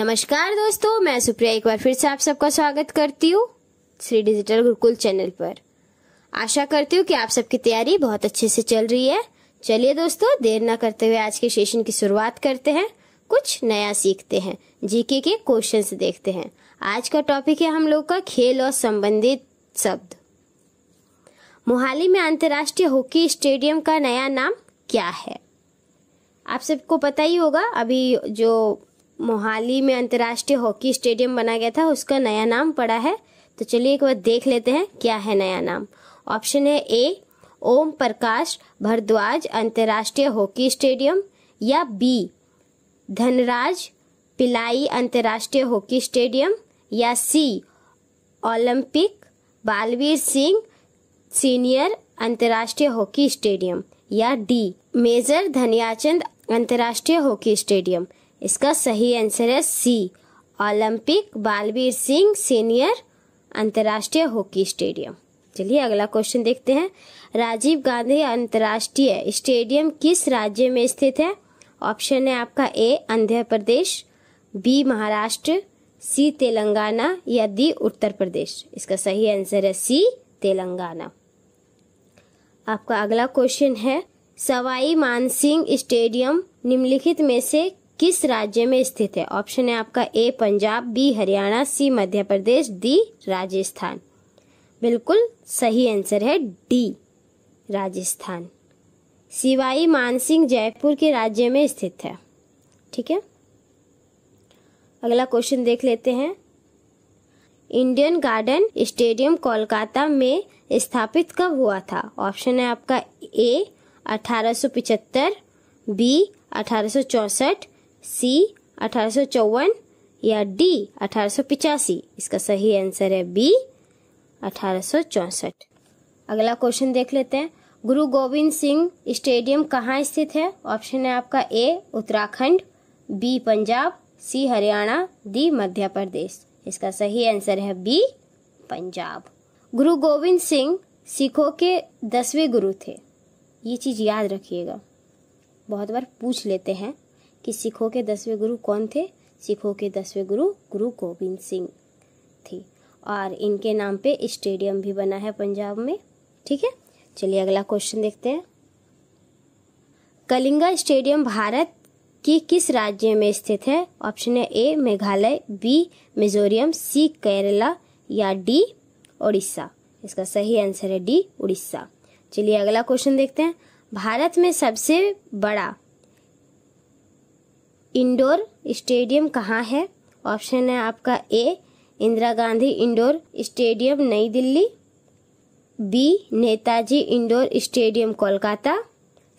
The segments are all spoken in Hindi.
नमस्कार दोस्तों मैं सुप्रिया एक बार फिर से आप सबका स्वागत करती हूँ श्री डिजिटल गुरुकुल चैनल पर आशा करती हूँ कि आप सबकी तैयारी बहुत अच्छे से चल रही है चलिए दोस्तों देर ना करते हुए आज के सेशन की शुरुआत करते हैं कुछ नया सीखते हैं जीके के क्वेश्चन देखते हैं आज का टॉपिक है हम लोग का खेल और संबंधित शब्द मोहाली में अंतर्राष्ट्रीय हॉकी स्टेडियम का नया नाम क्या है आप सबको पता ही होगा अभी जो मोहाली में अंतर्राष्ट्रीय हॉकी स्टेडियम बना गया था उसका नया नाम पड़ा है तो चलिए एक बार देख लेते हैं क्या है नया नाम ऑप्शन है ए ओम प्रकाश भरद्वाज अंतर्राष्ट्रीय हॉकी स्टेडियम या बी धनराज पिलाई अंतर्राष्ट्रीय हॉकी स्टेडियम या C Olympic Balbir Singh senior अंतर्राष्ट्रीय हॉकी स्टेडियम या डी मेजर धनियाचंद अंतर्राष्ट्रीय हॉकी स्टेडियम इसका सही आंसर है C Olympic Balbir Singh senior अंतर्राष्ट्रीय हॉकी स्टेडियम चलिए अगला क्वेश्चन देखते हैं राजीव गांधी अंतर्राष्ट्रीय स्टेडियम किस राज्य में स्थित है ऑप्शन है आपका A Andhra Pradesh B Maharashtra C Telangana या डी उत्तर प्रदेश इसका सही आंसर है सी तेलंगाना आपका अगला क्वेश्चन है सवाई मानसिंह स्टेडियम निम्नलिखित में से किस राज्य में स्थित है ऑप्शन है आपका A Punjab B Haryana C Madhya Pradesh D Rajasthan बिल्कुल सही आंसर है डी राजस्थान सिवाई मानसिंह जयपुर के राज्य में स्थित है ठीक है अगला क्वेश्चन देख लेते हैं इंडियन गार्डन स्टेडियम कोलकाता में स्थापित कब हुआ था ऑप्शन है आपका ए अठारह पिचहत्तर बी अठारह चौसठ सी अठारह या डी अठारह इसका सही आंसर है बी अठारह अगला क्वेश्चन देख लेते हैं गुरु गोविंद सिंह स्टेडियम कहाँ स्थित है ऑप्शन है आपका A Uttarakhand B Punjab C Haryana D Madhya Pradesh इसका सही आंसर है बी पंजाब गुरु गोविंद सिंह सिखों के दसवें गुरु थे ये चीज़ याद रखिएगा बहुत बार पूछ लेते हैं कि सिखों के दसवें गुरु कौन थे सिखों के दसवें गुरु गुरु गोविंद सिंह थे और इनके नाम पे स्टेडियम भी बना है पंजाब में ठीक है चलिए अगला क्वेश्चन देखते हैं कलिंगा स्टेडियम भारत की किस राज्य में स्थित है ऑप्शन है A Meghalaya B Mizoram C Kerala या डी उड़ीसा इसका सही आंसर है डी उड़ीसा चलिए अगला क्वेश्चन देखते हैं भारत में सबसे बड़ा इंडोर स्टेडियम कहाँ है ऑप्शन है आपका A Indira Gandhi indoor stadium New Delhi B Netaji indoor stadium Kolkata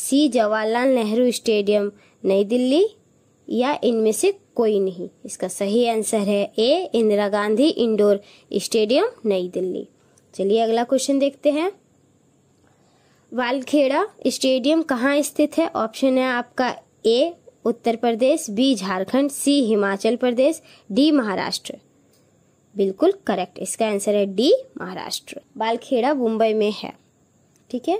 C Jawaharlal Nehru stadium New Delhi या इनमें से कोई नहीं इसका सही आंसर है A Indira Gandhi indoor stadium New Delhi चलिए अगला क्वेश्चन देखते हैं वालखेड़ा स्टेडियम कहाँ स्थित है ऑप्शन है आपका A Uttar Pradesh B Jharkhand C Himachal Pradesh D Maharashtra बिल्कुल करेक्ट इसका आंसर है डी महाराष्ट्र बालखेड़ा मुंबई में है ठीक है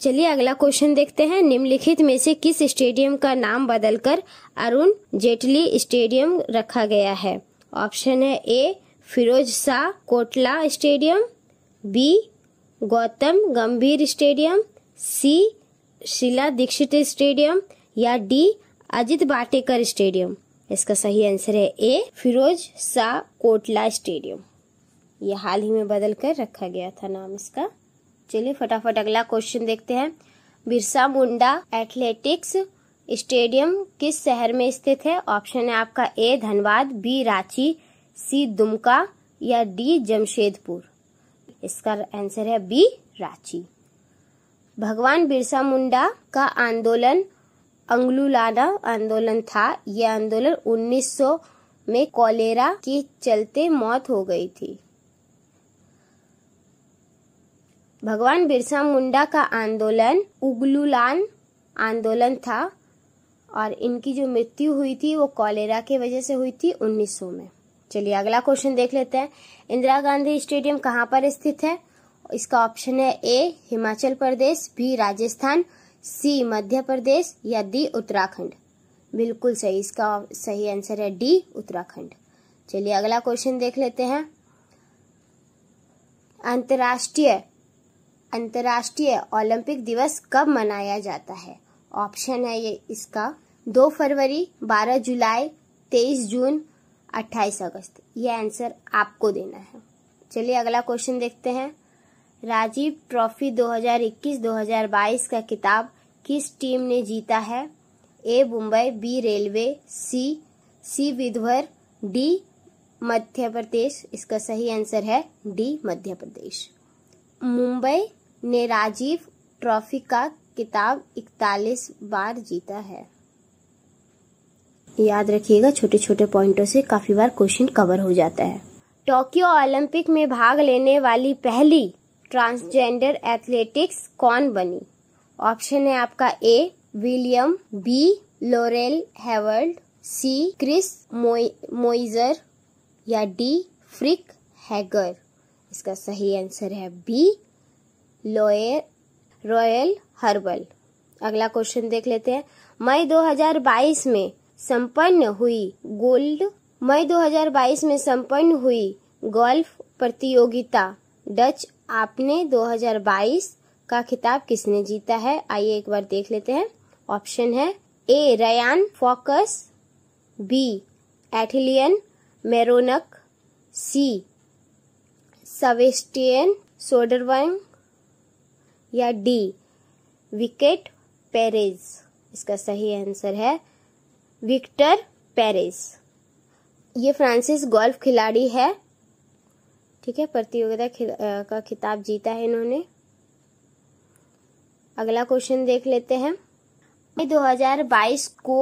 चलिए अगला क्वेश्चन देखते हैं निम्नलिखित में से किस स्टेडियम का नाम बदलकर अरुण जेटली स्टेडियम रखा गया है ऑप्शन है A Feroz Shah Kotla stadium B Gautam Gambhir stadium C Sheila Dikshit stadium या डी अजित बाटेकर स्टेडियम इसका सही आंसर है ए फिरोज शाह कोटला स्टेडियम ये हाल ही में बदल कर रखा गया था नाम इसका चलिए फटाफट अगला क्वेश्चन देखते हैं बिरसा मुंडा एथलेटिक्स स्टेडियम किस शहर में स्थित है ऑप्शन है आपका A Dhanbad B Ranchi C Dumka या डी जमशेदपुर इसका आंसर है बी रांची भगवान बिरसा मुंडा का आंदोलन अंगुलाना आंदोलन था यह आंदोलन 1900 में कॉलेरा के चलते मौत हो गई थी भगवान बिरसा मुंडा का आंदोलन उगलुलान आंदोलन था और इनकी जो मृत्यु हुई थी वो कॉलेरा की वजह से हुई थी 1900 में चलिए अगला क्वेश्चन देख लेते हैं इंदिरा गांधी स्टेडियम कहाँ पर स्थित है इसका ऑप्शन है A Himachal Pradesh B Rajasthan C Madhya Pradesh या डी उत्तराखंड बिल्कुल सही इसका सही आंसर है डी उत्तराखंड चलिए अगला क्वेश्चन देख लेते हैं अंतर्राष्ट्रीय अंतर्राष्ट्रीय ओलंपिक दिवस कब मनाया जाता है ऑप्शन है ये इसका दो फरवरी बारह जुलाई तेईस जून अट्ठाईस अगस्त यह आंसर आपको देना है चलिए अगला क्वेश्चन देखते हैं राजीव ट्रॉफी 2021-2022 का किताब किस टीम ने जीता है A Mumbai B railway C C Vidarbha D Madhya Pradesh इसका सही आंसर है डी मध्य प्रदेश मुंबई ने राजीव ट्रॉफी का किताब 41 बार जीता है याद रखिएगा छोटे छोटे पॉइंटों से काफी बार क्वेश्चन कवर हो जाता है टोक्यो ओलंपिक में भाग लेने वाली पहली ट्रांसजेंडर एथलेटिक्स कौन बनी ऑप्शन है आपका A William B Laurel Hayward C Chris Moiser या डी फ्रिक हैगर इसका सही आंसर है बी लोयर रॉयल हर्बल अगला क्वेश्चन देख लेते हैं मई 2022 में संपन्न हुई गोल्ड मई 2022 में संपन्न हुई गोल्फ प्रतियोगिता डच आपने 2022 का खिताब किसने जीता है आइए एक बार देख लेते हैं ऑप्शन है ए रयान फोकस बी एथिलियन मेरोनक सी सवेस्टियन सोडरवंग या डी विकेट पेरेज इसका सही आंसर है विक्टर पेरेज ये फ्रांसिस गोल्फ खिलाड़ी है ठीक है प्रतियोगिता का खिताब जीता है इन्होंने अगला क्वेश्चन देख लेते हैं 2022 को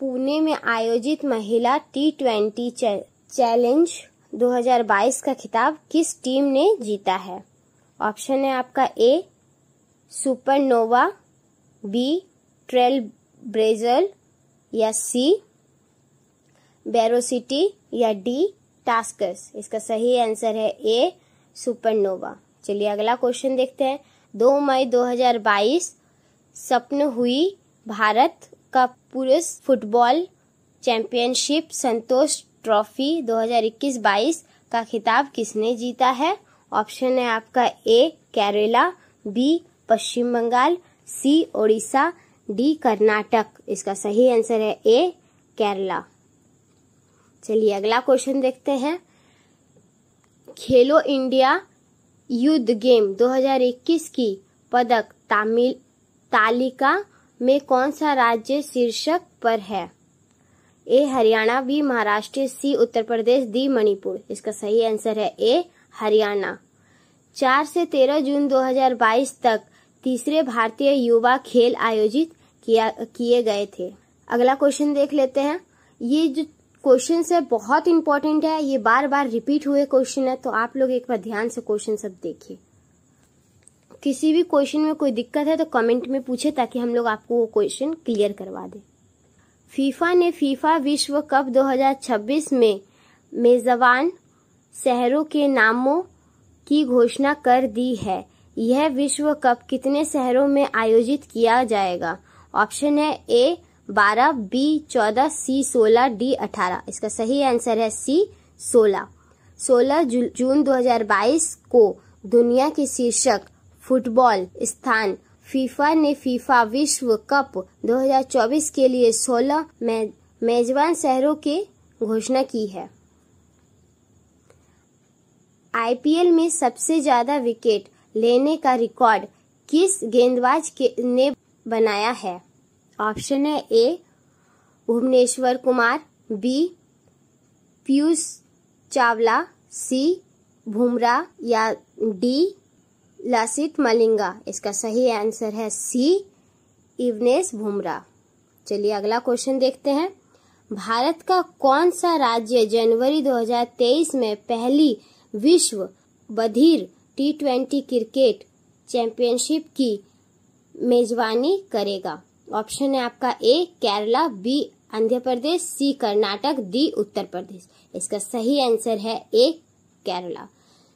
पुणे में आयोजित महिला टी ट्वेंटी चैलेंज 2022 का खिताब किस टीम ने जीता है ऑप्शन है आपका A supernova B trail blazer या सी बेरोसिटी या डी टास्कस इसका सही आंसर है ए सुपरनोवा चलिए अगला क्वेश्चन देखते हैं दो मई 2022 सपन हुई भारत का पुरुष फुटबॉल चैंपियनशिप संतोष ट्रॉफी 2021-22 का खिताब किसने जीता है ऑप्शन है आपका A Kerala B Paschim Bengal C Odisha D Karnataka इसका सही आंसर है ए केरला चलिए अगला क्वेश्चन देखते हैं खेलो इंडिया युद्ध गेम 2021 की पदक तामिल तालिका में कौन सा राज्य शीर्षक पर है A Haryana B Maharashtra C Uttar Pradesh D Manipur इसका सही आंसर है ए हरियाणा चार से तेरह जून 2022 तक तीसरे भारतीय युवा खेल आयोजित किया किए गए थे अगला क्वेश्चन देख लेते हैं ये जो क्वेश्चन है बहुत इंपॉर्टेंट है ये बार बार रिपीट हुए क्वेश्चन है तो आप लोग एक बार ध्यान से क्वेश्चन सब देखिए किसी भी क्वेश्चन में कोई दिक्कत है तो कमेंट में पूछे ताकि हम लोग आपको वो क्वेश्चन क्लियर करवा दें फीफा ने फीफा विश्व कप 2026 में मेजबान शहरों के नामों की घोषणा कर दी है यह विश्व कप कितने शहरों में आयोजित किया जाएगा ऑप्शन है ए बारह बी चौदह सी सोलह डी अठारह इसका सही आंसर है सी सोलह सोलह जू, जून 2022 को दुनिया के शीर्षक फुटबॉल स्थान फीफा ने फीफा विश्व कप 2024 के लिए 16 मेजबान शहरों की घोषणा की है आईपीएल में सबसे ज्यादा विकेट लेने का रिकॉर्ड किस गेंदबाज के ने बनाया है ऑप्शन है A Bhuvneshwar Kumar B Piyush Chawla C Bumrah या डी लसित मलिंगा इसका सही आंसर है सी इवनेश भूमरा चलिए अगला क्वेश्चन देखते हैं भारत का कौन सा राज्य जनवरी 2023 में पहली विश्व बधिर टी ट्वेंटी क्रिकेट चैंपियनशिप की मेजबानी करेगा ऑप्शन है आपका A Kerala B Andhra Pradesh C Karnataka D Uttar Pradesh इसका सही आंसर है ए केरला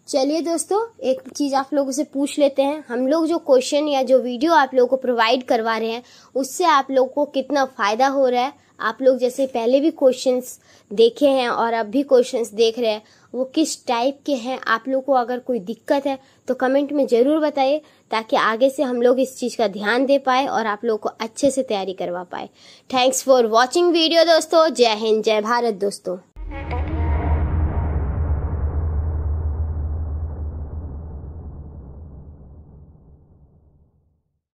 चलिए दोस्तों एक चीज़ आप लोगों से पूछ लेते हैं हम लोग जो क्वेश्चन या जो वीडियो आप लोगों को प्रोवाइड करवा रहे हैं उससे आप लोगों को कितना फ़ायदा हो रहा है आप लोग जैसे पहले भी क्वेश्चंस देखे हैं और अब भी क्वेश्चंस देख रहे हैं वो किस टाइप के हैं आप लोग को अगर कोई दिक्कत है तो कमेंट में ज़रूर बताइए ताकि आगे से हम लोग इस चीज़ का ध्यान दे पाए और आप लोग को अच्छे से तैयारी करवा पाए थैंक्स फॉर वॉचिंग वीडियो दोस्तों जय हिंद जय भारत दोस्तों